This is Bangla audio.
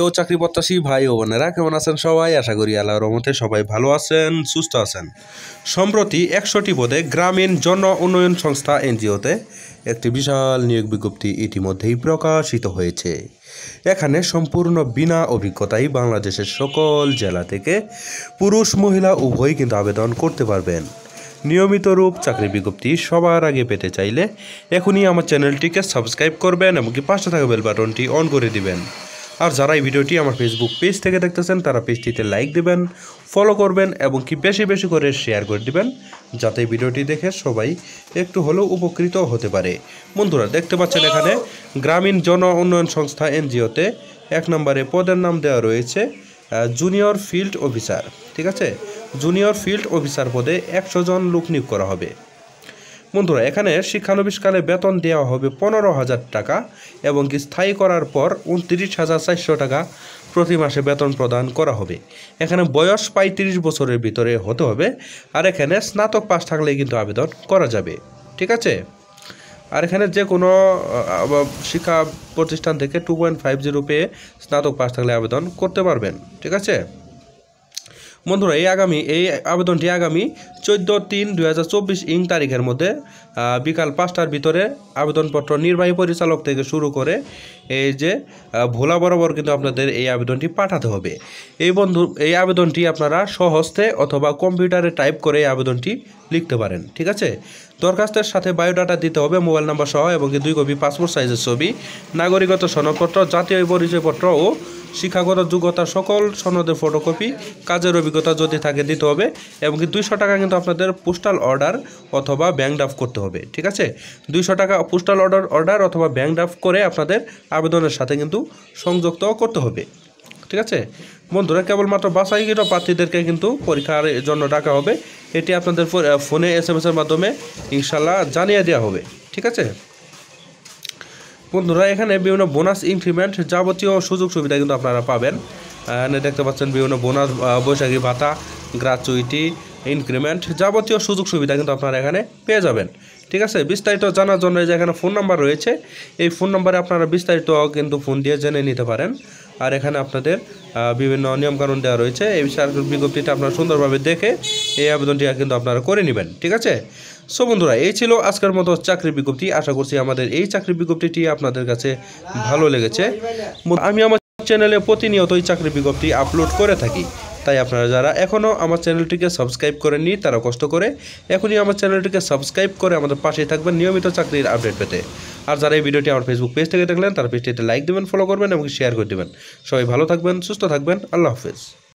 তো চাকরি প্রত্যাশী ভাই ও বোনেরা কেমন আছেন সবাই আশা করি আল্লাহ রহমতে সবাই ভালো আছেন সুস্থ আছেন সম্প্রতি একশোটি পদে গ্রামীণ জন উন্নয়ন সংস্থা এনজিওতে একটি বিশাল নিয়োগ বিজ্ঞপ্তি ইতিমধ্যেই প্রকাশিত হয়েছে এখানে সম্পূর্ণ বিনা অভিজ্ঞতাই বাংলাদেশের সকল জেলা থেকে পুরুষ মহিলা উভয়ই কিন্তু আবেদন করতে পারবেন নিয়মিত রূপ চাকরি বিজ্ঞপ্তি সবার আগে পেতে চাইলে এখনই আমার চ্যানেলটিকে সাবস্ক্রাইব করবেন এবং কি পাশে থাকা বেল বাটনটি অন করে দিবেন আর যারা এই ভিডিওটি আমার ফেসবুক পেজ থেকে দেখতেছেন তারা পেজটিতে লাইক দেবেন ফলো করবেন এবং কি বেশি বেশি করে শেয়ার করে দিবেন যাতে ভিডিওটি দেখে সবাই একটু হলেও উপকৃত হতে পারে বন্ধুরা দেখতে পাচ্ছেন এখানে গ্রামীণ জন উন্নয়ন সংস্থা এনজিওতে এক নম্বরে পদের নাম দেওয়া রয়েছে জুনিয়র ফিল্ড অফিসার ঠিক আছে জুনিয়র ফিল্ড অফিসার পদে একশো জন লোক নিয়োগ করা হবে বন্ধুরা এখানে শিক্ষানবিষ্কালে বেতন দেওয়া হবে পনেরো হাজার টাকা এবং স্থায়ী করার পর উনত্রিশ হাজার চারশো টাকা প্রতি মাসে বেতন প্রদান করা হবে এখানে বয়স পঁয়ত্রিশ বছরের ভিতরে হতে হবে আর এখানে স্নাতক পাশ থাকলে কিন্তু আবেদন করা যাবে ঠিক আছে আর এখানে যে কোনো শিক্ষা প্রতিষ্ঠান থেকে টু পয়েন্ট ফাইভ জিরো পেয়ে স্নাতক পাশ থাকলে আবেদন করতে পারবেন ঠিক আছে বন্ধুরা এই আগামী এই আবেদনটি আগামী চোদ্দ তিন দু ইং তারিখের মধ্যে বিকাল পাঁচটার ভিতরে আবেদনপত্র নির্বাহী পরিচালক থেকে শুরু করে এই যে ভোলা বরাবর কিন্তু আপনাদের এই আবেদনটি পাঠাতে হবে এই বন্ধু এই আবেদনটি আপনারা সহস্তে অথবা কম্পিউটারে টাইপ করে এই আবেদনটি লিখতে পারেন ঠিক আছে দরখাস্তের সাথে বায়োডাটা দিতে হবে মোবাইল নাম্বার সহ এবং দুই কপি পাসপোর্ট সাইজের ছবি নাগরিকত্ব সনদপত্র জাতীয় পরিচয়পত্র ও শিক্ষাগত যোগ্যতা সকল সনদের ফটোকপি কাজের অভিজ্ঞতা যদি থাকে দিতে হবে এবং দুইশো টাকা কিন্তু আপনাদের পোস্টাল অর্ডার অথবা ব্যাংক ড্রাফ করতে হবে ঠিক আছে দুইশো টাকা পোস্টাল অর্ডার অর্ডার অথবা ব্যাংক ড্রাফ করে আপনাদের আবেদনের সাথে কিন্তু সংযুক্ত করতে হবে ঠিক আছে বন্ধুরা কেবলমাত্র বাসাইকৃত প্রার্থীদেরকে কিন্তু পরীক্ষার জন্য ডাকা হবে এটি আপনাদের ফোনে এস এর মাধ্যমে ইনশাল্লাহ জানিয়ে দেওয়া হবে ঠিক আছে বন্ধুরা এখানে বিভিন্ন বোনাস ইনক্রিমেন্ট যাবতীয় সুযোগ সুবিধা কিন্তু আপনারা পাবেন দেখতে পাচ্ছেন বিভিন্ন বোনাস বৈশাখী ভাতা গ্রাচুইটি ইনক্রিমেন্ট যাবতীয় সুযোগ সুবিধা কিন্তু আপনারা এখানে পেয়ে যাবেন ঠিক আছে বিস্তারিত জানার জন্য যে এখানে ফোন নাম্বার রয়েছে এই ফোন নাম্বারে আপনারা বিস্তারিত কিন্তু ফোন দিয়ে জেনে নিতে পারেন আর এখানে আপনাদের বিভিন্ন নিয়মকানুন দেওয়া রয়েছে এই বিষয়ে বিজ্ঞপ্তিটা আপনারা সুন্দরভাবে দেখে এই আবেদনটি কিন্তু আপনারা করে নেবেন ঠিক আছে সো বন্ধুরা এই ছিল আজকের মতো চাকরি বিজ্ঞপ্তি আশা করছি আমাদের এই চাকরি বিজ্ঞপ্তিটি আপনাদের কাছে ভালো লেগেছে আমি আমার চ্যানেলে প্রতিনিয়তই চাকরি বিজ্ঞপ্তি আপলোড করে থাকি তাই আপনারা যারা এখনও আমার চ্যানেলটিকে সাবস্ক্রাইব করেননি তারা কষ্ট করে এখনই আমার চ্যানেলটিকে সাবস্ক্রাইব করে আমাদের পাশে থাকবেন নিয়মিত চাকরির আপডেট পেতে আর যারা এই ভিডিওটি আমার ফেসবুক পেজ থেকে দেখলেন তারা পেজটিতে লাইক দেবেন ফলো করবেন এবং শেয়ার করে দেবেন সবাই ভালো থাকবেন সুস্থ থাকবেন আল্লাহ হাফেজ